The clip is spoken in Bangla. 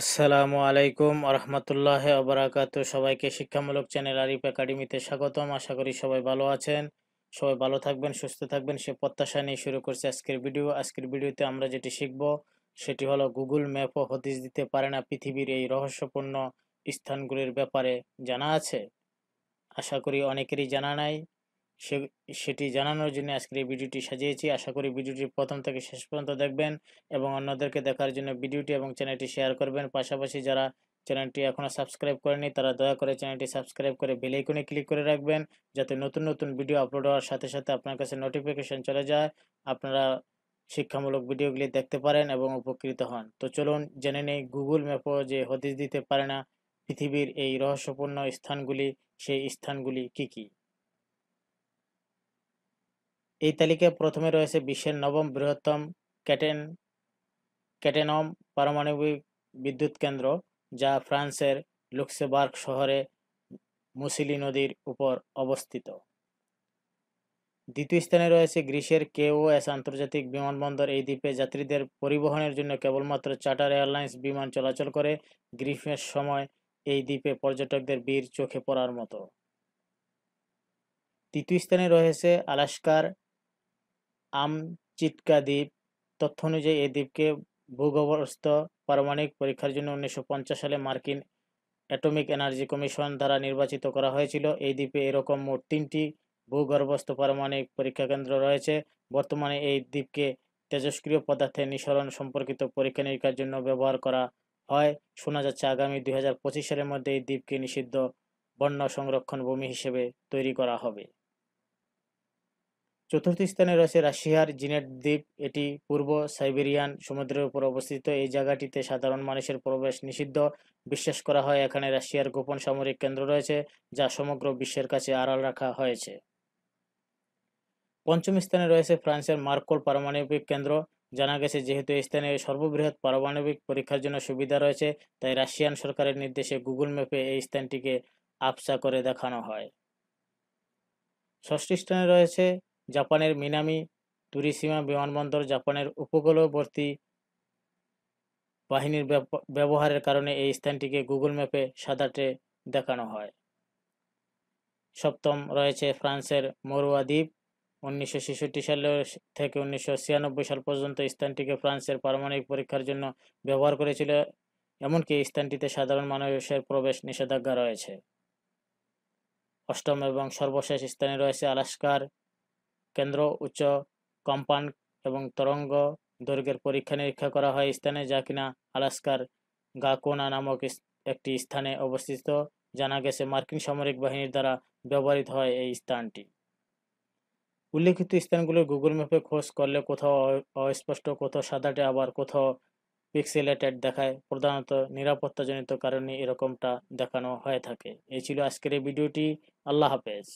আসসালামু আলাইকুম আরহামতুল্লাহ আবরাকাত সবাইকে শিক্ষামূলক চ্যানেল আরিফ একাডেমিতে স্বাগতম আশা করি সবাই ভালো আছেন সবাই ভালো থাকবেন সুস্থ থাকবেন সে প্রত্যাশা নিয়ে শুরু করছে আজকের ভিডিও আজকের ভিডিওতে আমরা যেটি শিখব সেটি হলো গুগল ম্যাপও হদিস দিতে পারে না পৃথিবীর এই রহস্যপূর্ণ স্থানগুলির ব্যাপারে জানা আছে আশা করি অনেকেরই জানা নাই সে সেটি জানানোর জন্য আজকের এই ভিডিওটি সাজিয়েছি আশা করি ভিডিওটি প্রথম থেকে শেষ পর্যন্ত দেখবেন এবং অন্যদেরকে দেখার জন্য ভিডিওটি এবং চ্যানেলটি শেয়ার করবেন পাশাপাশি যারা চ্যানেলটি এখনও সাবস্ক্রাইব করেনি তারা দয়া করে চ্যানেলটি সাবস্ক্রাইব করে বেল আইকনে ক্লিক করে রাখবেন যাতে নতুন নতুন ভিডিও আপলোড হওয়ার সাথে সাথে আপনার কাছে নোটিফিকেশন চলে যায় আপনারা শিক্ষামূলক ভিডিওগুলি দেখতে পারেন এবং উপকৃত হন তো চলুন জেনে নেই গুগল ম্যাপও যে হদিশ দিতে পারে না পৃথিবীর এই রহস্যপূর্ণ স্থানগুলি সেই স্থানগুলি কি কী এই তালিকায় প্রথমে রয়েছে বিশ্বের নবম বৃহত্তম ক্যাটেন ক্যাটেনম পারমাণবিক বিদ্যুৎ কেন্দ্র যা ফ্রান্সের লুক্সেবার্গ শহরে মুসিলি নদীর উপর অবস্থিত দ্বিতীয় স্থানে রয়েছে গ্রিসের কেওএস আন্তর্জাতিক বিমানবন্দর এই দ্বীপে যাত্রীদের পরিবহনের জন্য কেবলমাত্র চার্টার এয়ারলাইন্স বিমান চলাচল করে গ্রীষ্মের সময় এই দ্বীপে পর্যটকদের বীর চোখে পড়ার মতো তৃতীয় স্থানে রয়েছে আলাস্কার আম চিটকা দ্বীপ তথ্য অনুযায়ী এই দ্বীপকে ভূগর্ভস্থ পারমাণবিক পরীক্ষার জন্য উনিশশো সালে মার্কিন অ্যাটমিক এনার্জি কমিশন দ্বারা নির্বাচিত করা হয়েছিল এই দ্বীপে এরকম মোট তিনটি ভূগর্ভস্থ পারমাণবিক পরীক্ষা কেন্দ্র রয়েছে বর্তমানে এই দ্বীপকে তেজস্ক্রিয় পদার্থের নিঃসরণ সম্পর্কিত পরীক্ষা নিরীক্ষার জন্য ব্যবহার করা হয় শোনা যাচ্ছে আগামী দুই সালের মধ্যে এই দ্বীপকে নিষিদ্ধ বন্য সংরক্ষণ ভূমি হিসেবে তৈরি করা হবে চতুর্থ স্থানে রয়েছে রাশিয়ার জিনেট দ্বীপ এটি পূর্ব সাইবেরিয়ান সমুদ্রের উপর অবস্থিত এই জায়গাটিতে সাধারণ মানুষের প্রবেশ নিষিদ্ধ বিশ্বাস করা হয় এখানে রাশিয়ার গোপন সামরিক কেন্দ্র রয়েছে যা সমগ্র বিশ্বের কাছে আড়াল রাখা হয়েছে পঞ্চম স্থানে রয়েছে ফ্রান্সের মার্কোল পারমাণবিক কেন্দ্র জানা গেছে যেহেতু এই স্থানে সর্ববৃহৎ পারমাণবিক পরীক্ষার জন্য সুবিধা রয়েছে তাই রাশিয়ান সরকারের নির্দেশে গুগল ম্যাপে এই স্থানটিকে আপসা করে দেখানো হয় ষষ্ঠ স্থানে রয়েছে জাপানের মিনামি টুরিসিমা বিমানবন্দর জাপানের উপকূলবর্তী বাহিনীর ব্যবহারের কারণে এই স্থানটিকে গুগল ম্যাপে সাদাটে দেখানো হয় সপ্তম রয়েছে ফ্রান্সের মরুয়া দ্বীপ উনিশশো সাল থেকে উনিশশো সাল পর্যন্ত স্থানটিকে ফ্রান্সের পারমাণবিক পরীক্ষার জন্য ব্যবহার করেছিল এমনকি স্থানটিতে সাধারণ মানুষের প্রবেশ নিষেধাজ্ঞা রয়েছে অষ্টম এবং সর্বশেষ স্থানে রয়েছে আলাস্কার কেন্দ্র উচ্চ কম্পান এবং তরঙ্গ দৈর্ঘ্যের পরীক্ষা নিরীক্ষা করা হয় স্থানে যা কিনা আলাস্কার গাকোনা নামক একটি স্থানে অবস্থিত জানা গেছে মার্কিন সামরিক বাহিনীর দ্বারা ব্যবহৃত হয় এই স্থানটি উল্লেখিত স্থানগুলো গুগল ম্যাপে খোঁজ করলে কোথাও অস্পষ্ট কোথাও সাদাটে আবার কোথাও পিক্সেলেটেড দেখায় প্রধানত নিরাপত্তাজনিত কারণে এরকমটা দেখানো হয়ে থাকে এই ছিল আজকের এই ভিডিওটি আল্লাহ হাফেজ